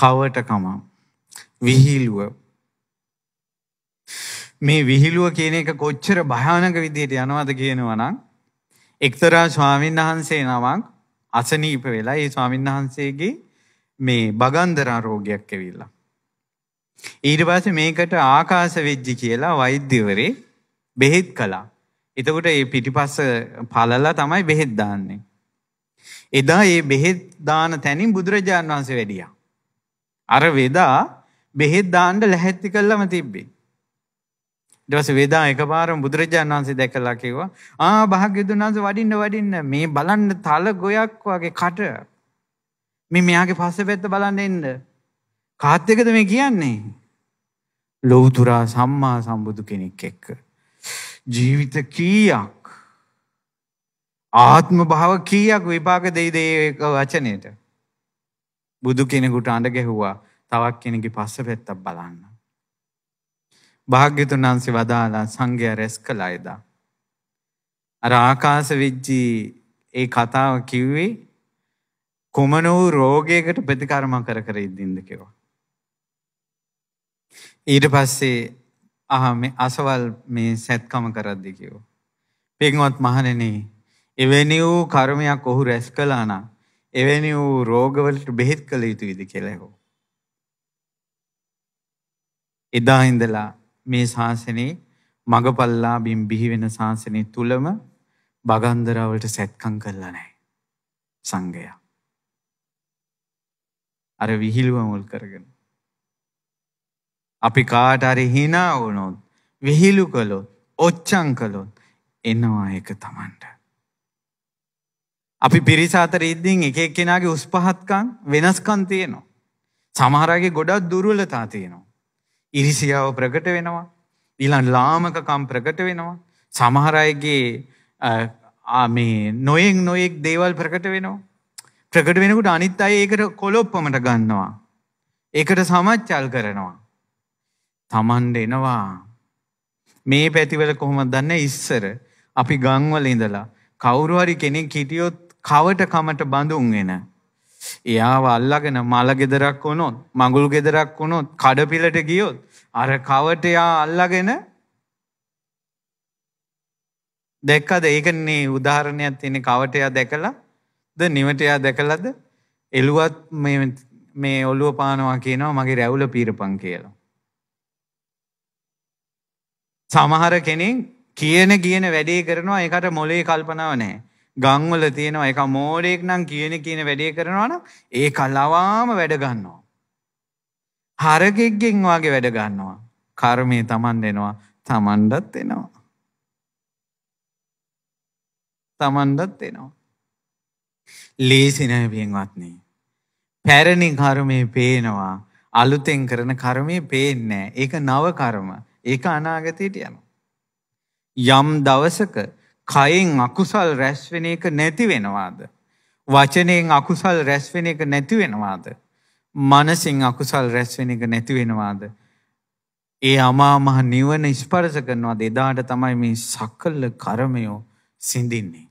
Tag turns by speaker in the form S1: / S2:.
S1: කවටකම විහිළුව මේ විහිළුව කියන එක කොච්චර භයානක විදිහට යනවද කියනවා නම් එක්තරා ස්වාමීන් වහන්සේ නමක් අසනීප වෙලා ඒ ස්වාමීන් වහන්සේගේ මේ බගන්දරා රෝගයක් ඇවිල්ලා ඊට පස්සේ මේකට ආකාශ වෙජ්ජි කියලා වෛද්‍යවරේ බෙහෙත් කළා. එතකොට මේ පිටිපස්ස පළලා තමයි බෙහෙත් දාන්නේ. එදා මේ බෙහෙත් දාන තැනින් බුදුරජාන් වහන්සේ වැඩියා. අර වෙදා බෙහෙත් දාන්න ලැහැත්ති කළම තිබ්බේ. ඊට පස්සේ වේදා එකපාරම බුදුරජාණන් වහන්සේ දැකලා කිව්වා ආ භාග්‍යවතුන් වහන්සේ වඩින්න වඩින්න මේ බලන්න තල ගොයක් වගේ කට මේ මෙයාගේ පස්සේ පැත්ත බලන්න එන්න කාත් එකද මේ කියන්නේ ලෞතර සම්මා සම්බුදු කෙනෙක් එක්ක ජීවිත කීයක් ආත්ම භාව කීයක් විපාක දෙයිද ඒ වචනේට බුදු කෙනෙකුට අඬ ගැහුවා තවක් කෙනෙකුගේ පස්ස පැත්තක් බලන්න. භාග්‍යතුන් වහන්සේ වදාලා සංඝයා රැස් කළා එදා. අර ආකාශ විජ්ජී ඒ කතාව කිව්වේ කොමන වූ රෝගයකට ප්‍රතිකර්ම කර කර ඉඳින්ද කිව්වා. ඊට පස්සේ අහ මේ අසවල් මේ සැත්කම කරද්දී කිව්වා. පින්වත් මහණෙනි එවැනි වූ කර්මයක් ඔහු රැස් කළා නම් එවැනි වූ රෝගවලට බෙහෙත් කළ යුතුයිද කියලා හෝ. එදා ඉඳලා මේ ශාසනයේ මගපල්ලා බිම් බිහිවෙන ශාසනය තුළම බගන්දරාවලට සැත්කං කරලා නෑ සංගය. අර විහිළුව මුල් කරගෙන. අපි කාට අර හිනා වුණොත් විහිළු කළොත් ඔච්චං කළොත් එනවා එක තමන්ට. අපි පිරිස අතර ඉද්දීන් එක එක්කෙනාගේ උස් පහත්කම් වෙනස්කම් තියෙනවා. සමහර අයගේ ගොඩක් දුර්වලතා තියෙනවා. ඉරිසියාව ප්‍රකට වෙනවා. ඊළඟ ලාමකකම් ප්‍රකට වෙනවා. සමහර අයගේ මේ නොයෙක් නොයෙක් දේවල් ප්‍රකට වෙනවා. ප්‍රකට වෙනකොට අනිත් අය ඒකට කොලොප්පමට ගන්නවා. ඒකට සමච්චල් කරනවා. Tamande එනවා. මේ පැතිවල කොහොමද දන්නේ ඉස්සර අපි ගම්වල ඉඳලා කවුරු හරි කෙනෙක් හිටියොත් කවට කමට බඳුන් එන එයාව අල්ලගෙන මල ගෙදරක් වුණොත් මඟුල් ගෙදරක් වුණොත් කඩපිලට ගියොත් අර කවට එයා අල්ලගෙන දැක්කද ඒකන්නේ උදාහරණයක් තියෙන කවට එයා දැකලා ද නිවට එයා දැකලාද එළුවත් මේ මේ ඔළුව පානවා කියනවා මගේ රැවුල පීරපන් කියලා සමහර කෙනෙක් කියන කියන වැඩේ කරනවා ඒකට මොලේ කල්පනාව නැහැ ගංවල තියෙනවා එක මෝරයෙක් නම් කියන කියන වැඩේ කරනවන ඒ කල්ලවාම වැඩගන්නවා. හරගෙක්ගෙන් වගේ වැඩගන්නවා. කර්මය තමන් දෙනවා තමන්ඩත් එනවා. තමන්ඩත් එනවා. ලේසිනය පියෙන්වත්නේ. පැරණි කර්මය පේනවා අලුතෙන් කරන කර්මය පේන්නෑ ඒක නව කර්ම ඒක අනාගතයට යනවා. යම් දවසක කයෙන් අකුසල් රැස් වෙන එක නැති වෙනවාද? වචනයෙන් අකුසල් රැස් වෙන එක නැති වෙනවාද? මනසින් අකුසල් රැස් වෙන එක නැති වෙනවාද? ඒ අමා මහ නිවන ස්පර්ශ කරනවාද? එදාට තමයි මේ සකල කර්මය සිඳින්නේ.